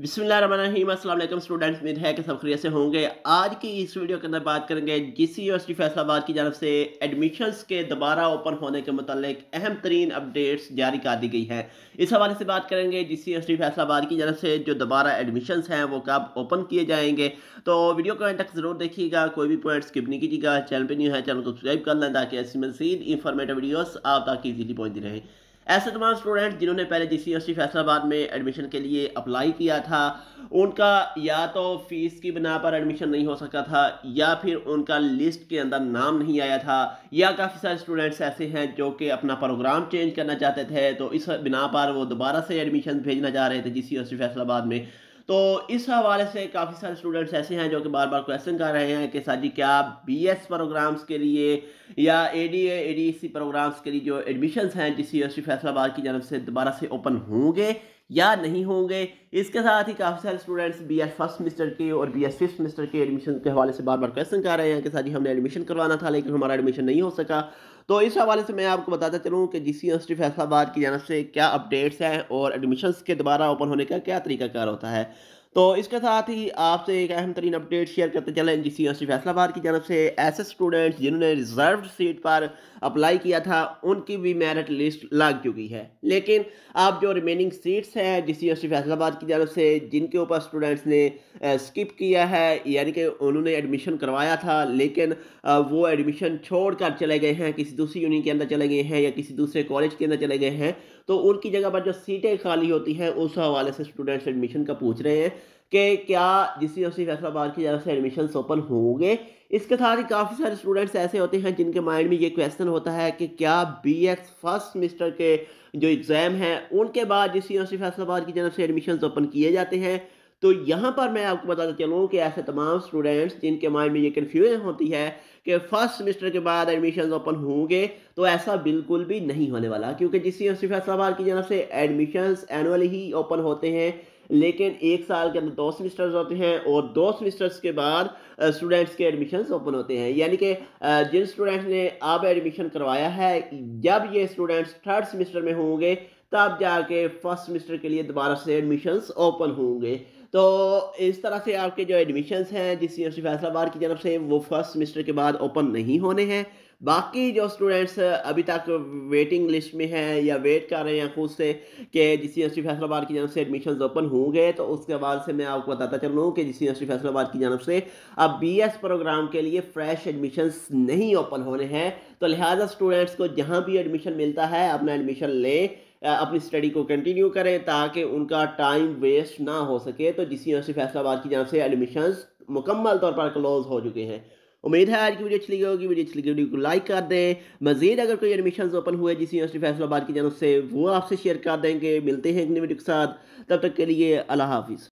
बिसमीम स्टूडेंट्स उम्मीद है कि सब खरीत से होंगे आज की इस वीडियो के अंदर बात करेंगे जिस यूनिवर्सिटी फैसलाबाद की जानब से एडमिशन्स के दोबारा ओपन होने के मतलब अहम तरीन अपडेट्स जारी कर दी गई हैं इस हवाले से बात करेंगे जिस यूनिवर्सिटी फैसलाबाद की जानब से जो दोबारा एडमिशन्स हैं वो कब ओपन किए जाएंगे तो वीडियो को एंड तक ज़रूर देखिएगा कोई भी पॉइंट स्किप नहीं कीजिएगा चैनल पर न्यू है चैनल को सब्सक्राइब कर लें ताकि ऐसी मजीद इंफॉर्मेटिव वीडियोज़ आप तक ईजीली पहुँचती रहें ऐसे तमाम स्टूडेंट जिन्होंने पहले जी सी e फैसलाबाद में एडमिशन के लिए अप्लाई किया था उनका या तो फीस की बिना पर एडमिशन नहीं हो सका था या फिर उनका लिस्ट के अंदर नाम नहीं आया था या काफ़ी सारे स्टूडेंट्स ऐसे हैं जो कि अपना प्रोग्राम चेंज करना चाहते थे तो इस बिना पर वो दोबारा से एडमिशन भेजना चाह रहे थे जी सी e फैसलाबाद में तो इस हवाले से काफ़ी सारे स्टूडेंट्स ऐसे हैं जो कि बार बार क्वेश्चन कर रहे हैं कि सर जी क्या बी एस प्रोग्राम्स के लिए या A A D D C programs के लिए जो एडमिशन्स हैं जिस यूनिवर्सिटी फैसलाबाद की जानव से दोबारा से ओपन होंगे या नहीं होंगे इसके साथ ही काफ़ी सारे students B S first semester के और बी एस फिफ्थ सेमेस्टर के एडमिशन के हवाले से बार बार क्वेश्चन कर रहे हैं कि सर जी हमने एडमिशन करवाना था लेकिन हमारा एडमिशन नहीं हो सका तो इस हवाले से मैं आपको बताता चलूँ कि जिस यूनिवर्सिटी फैसलाबाद की जानब से क्या अपडेट्स हैं और एडमिशन्स के दोबारा ओपन होने का क्या तरीकाकार होता है तो इसके साथ ही आपसे एक अहम तरीन अपडेट शेयर करते चले and G C university Faisalabad की तरफ से ऐसे स्टूडेंट्स जिन्होंने रिजर्व सीट पर अप्लाई किया था उनकी भी मेरिट लिस्ट लग चुकी है लेकिन अब जो रिमेनिंग सीट्स हैं जी सी यूनिवर्सिटी फैसलाबाद की तरफ से जिनके ऊपर स्टूडेंट्स ने स्किप किया है यानी कि उन्होंने एडमिशन करवाया था लेकिन वो एडमिशन छोड़ कर चले गए हैं किसी दूसरी यूनिट के अंदर चले गए हैं या किसी दूसरे कॉलेज के अंदर चले गए हैं तो उनकी जगह पर जो सीटें खाली होती हैं उस हवाले से स्टूडेंट्स एडमिशन का पूछ रहे हैं कि क्या जिस यूनिवर्सिटी फैसलाबाद की तरफ से एडमिशन ओपन होंगे इसके साथ ही काफ़ी सारे स्टूडेंट्स ऐसे होते हैं जिनके माइंड में ये क्वेश्चन होता है कि क्या बी एक्स फर्स्ट सेमिस्टर के जो एग्ज़ाम हैं उनके बाद जिस यूनिवर्सिटी फैसलाबाद की तरफ से एडमिशन ओपन किए जाते हैं तो यहाँ पर मैं आपको बताता चलूँ कि ऐसे तमाम स्टूडेंट्स जिनके माइंड में ये कन्फ्यूजन होती है कि फर्स्ट सेमेस्टर के बाद एडमिशन ओपन होंगे तो ऐसा बिल्कुल भी नहीं होने वाला क्योंकि जिस यूनिवर्सिटी फैसलाबाद की जनब से एडमिशन एनअली ही ओपन होते हैं लेकिन एक साल के अंदर दो सेमिस्टर्स होते हैं और दो सेमिस्टर्स के बाद स्टूडेंट्स के एडमिशन ओपन होते हैं यानी कि जिन स्टूडेंट्स ने अब एडमिशन करवाया है जब ये स्टूडेंट्स थर्ड सेमिस्टर में होंगे तब जाके फर्स्ट सेमिस्टर के लिए दोबारा से एडमिशन्स ओपन होंगे तो इस तरह से आपके जो एडमिशन्स हैं जिस यूनिवर्सिटी फैसलाबाद की तरफ से वो फर्स्ट सेमेस्टर के बाद ओपन नहीं होने हैं बाकी जो स्टूडेंट्स अभी तक वेटिंग लिस्ट में हैं या वेट कर रहे हैं खुद से कि जिस यूनिवर्सिटी फैसलाबाद की जानब से एडमिशन ओपन होंगे तो उसके बाद से मैं आपको बताता चल रहा हूँ कि जिस यूनिवर्सिटी फैसलाबाद की जानब से अब बी प्रोग्राम के लिए फ़्रेश एडमिशन्स नहीं ओपन होने हैं तो लिहाजा स्टूडेंट्स को जहाँ भी एडमिशन मिलता है अपना एडमिशन लें अपनी स्टडी को कंटिन्यू करें ताकि उनका टाइम वेस्ट ना हो सके तो जिस यूनिवर्सिटी फैसलाबाद की जहाँ से एडमिशन मुकम्मल तौर पर क्लोज़ हो चुके हैं उम्मीद है आज की वीडियो अच्छी लगी होगी वीडियो अच्छी लगी वीडियो को लाइक कर दें मजीद अगर कोई एडमिशन ओपन हुए जिस यूनिवर्सिटी फैसलाबाद की जानव से वो आपसे शेयर कर देंगे मिलते हैं अगली वीडियो के साथ तब तक के लिए अल्लाह हाफिज़